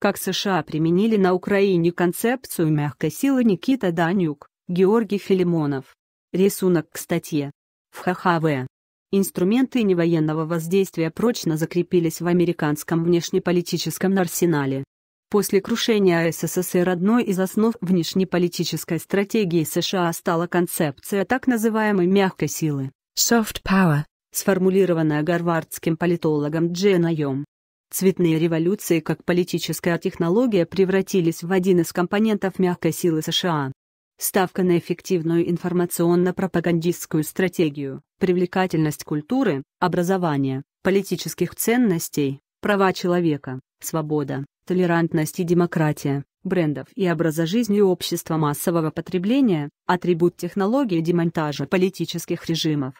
как США применили на Украине концепцию мягкой силы Никита Данюк, Георгий Филимонов. Рисунок к статье. В ХХВ. Инструменты невоенного воздействия прочно закрепились в американском внешнеполитическом арсенале. После крушения СССР одной из основ внешнеполитической стратегии США стала концепция так называемой мягкой силы – soft power, сформулированная гарвардским политологом Дженаем. Цветные революции как политическая технология превратились в один из компонентов мягкой силы США. Ставка на эффективную информационно-пропагандистскую стратегию, привлекательность культуры, образования, политических ценностей, права человека, свобода, толерантность и демократия, брендов и образа жизни общества массового потребления, атрибут технологии демонтажа политических режимов.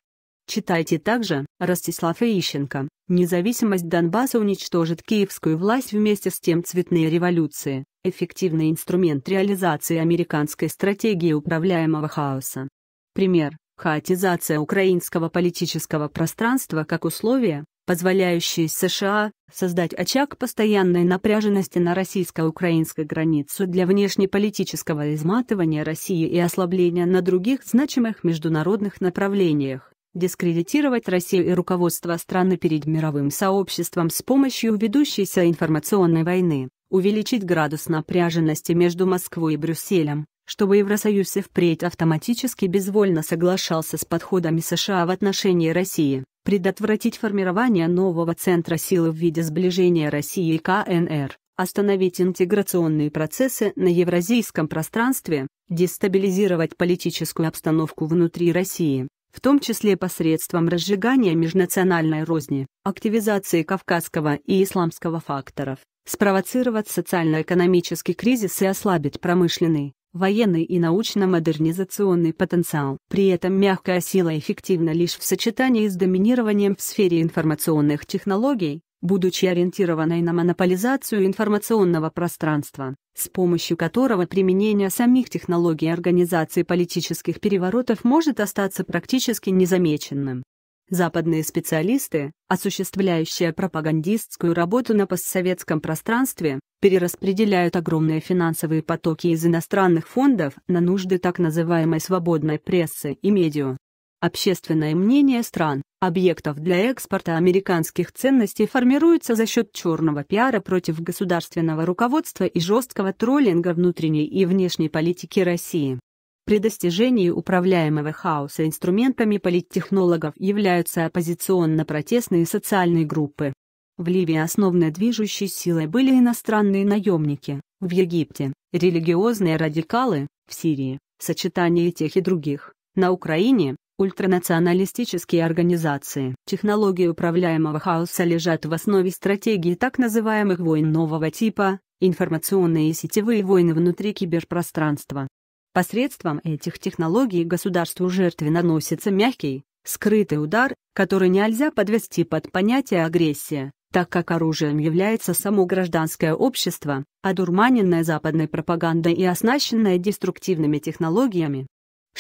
Читайте также Ростислав Ищенко. Независимость Донбасса уничтожит киевскую власть вместе с тем цветные революции. Эффективный инструмент реализации американской стратегии управляемого хаоса. Пример. Хаотизация украинского политического пространства как условие, позволяющее США создать очаг постоянной напряженности на российско-украинской границе для внешнеполитического изматывания России и ослабления на других значимых международных направлениях дискредитировать Россию и руководство страны перед мировым сообществом с помощью ведущейся информационной войны, увеличить градус напряженности между Москвой и Брюсселем, чтобы Евросоюз и впредь автоматически безвольно соглашался с подходами США в отношении России, предотвратить формирование нового центра силы в виде сближения России и КНР, остановить интеграционные процессы на евразийском пространстве, дестабилизировать политическую обстановку внутри России, в том числе посредством разжигания межнациональной розни, активизации кавказского и исламского факторов, спровоцировать социально-экономический кризис и ослабить промышленный, военный и научно-модернизационный потенциал. При этом мягкая сила эффективна лишь в сочетании с доминированием в сфере информационных технологий, будучи ориентированной на монополизацию информационного пространства, с помощью которого применение самих технологий организации политических переворотов может остаться практически незамеченным. Западные специалисты, осуществляющие пропагандистскую работу на постсоветском пространстве, перераспределяют огромные финансовые потоки из иностранных фондов на нужды так называемой свободной прессы и медиа. Общественное мнение стран, объектов для экспорта американских ценностей формируется за счет черного пиара против государственного руководства и жесткого троллинга внутренней и внешней политики России. При достижении управляемого хаоса инструментами политтехнологов являются оппозиционно-протестные социальные группы. В Ливии основной движущей силой были иностранные наемники, в Египте – религиозные радикалы, в Сирии – сочетание тех и других, на Украине Ультранационалистические организации. Технологии управляемого хаоса лежат в основе стратегии так называемых войн нового типа, информационные и сетевые войны внутри киберпространства. Посредством этих технологий государству жертве наносится мягкий, скрытый удар, который нельзя подвести под понятие агрессия, так как оружием является само гражданское общество, одурманенное западной пропагандой и оснащенное деструктивными технологиями.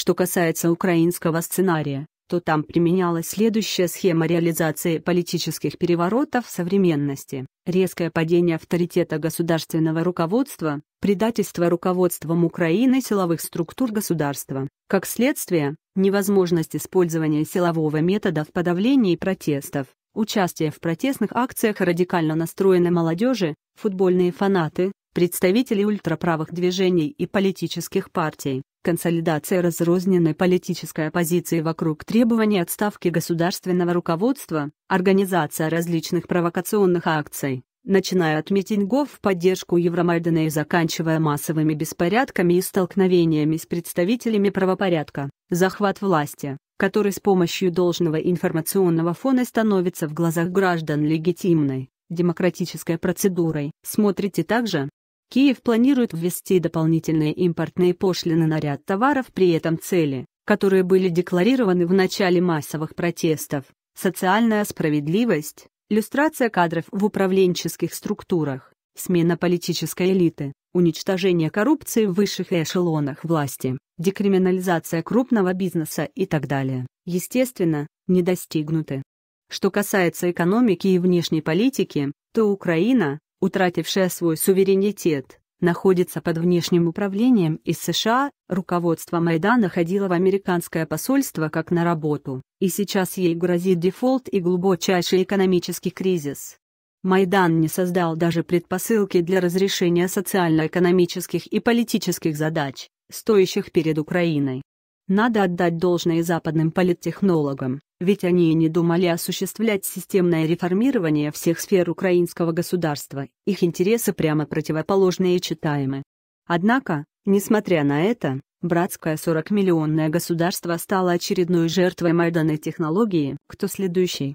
Что касается украинского сценария, то там применялась следующая схема реализации политических переворотов в современности. Резкое падение авторитета государственного руководства, предательство руководством Украины силовых структур государства. Как следствие, невозможность использования силового метода в подавлении протестов, участие в протестных акциях радикально настроенной молодежи, футбольные фанаты, представителей ультраправых движений и политических партий, консолидация разрозненной политической оппозиции вокруг требований отставки государственного руководства, организация различных провокационных акций, начиная от митингов в поддержку Евромайдана и заканчивая массовыми беспорядками и столкновениями с представителями правопорядка, захват власти, который с помощью должного информационного фона становится в глазах граждан легитимной, демократической процедурой. Смотрите также Киев планирует ввести дополнительные импортные пошлины на ряд товаров при этом цели, которые были декларированы в начале массовых протестов, социальная справедливость, иллюстрация кадров в управленческих структурах, смена политической элиты, уничтожение коррупции в высших эшелонах власти, декриминализация крупного бизнеса и так далее, естественно, не достигнуты. Что касается экономики и внешней политики, то Украина, утратившая свой суверенитет, находится под внешним управлением из США, руководство Майдана ходило в американское посольство как на работу, и сейчас ей грозит дефолт и глубочайший экономический кризис. Майдан не создал даже предпосылки для разрешения социально-экономических и политических задач, стоящих перед Украиной. Надо отдать должное западным политтехнологам, ведь они и не думали осуществлять системное реформирование всех сфер украинского государства, их интересы прямо противоположные и читаемы. Однако, несмотря на это, братское 40-миллионное государство стало очередной жертвой Майдана технологии. Кто следующий?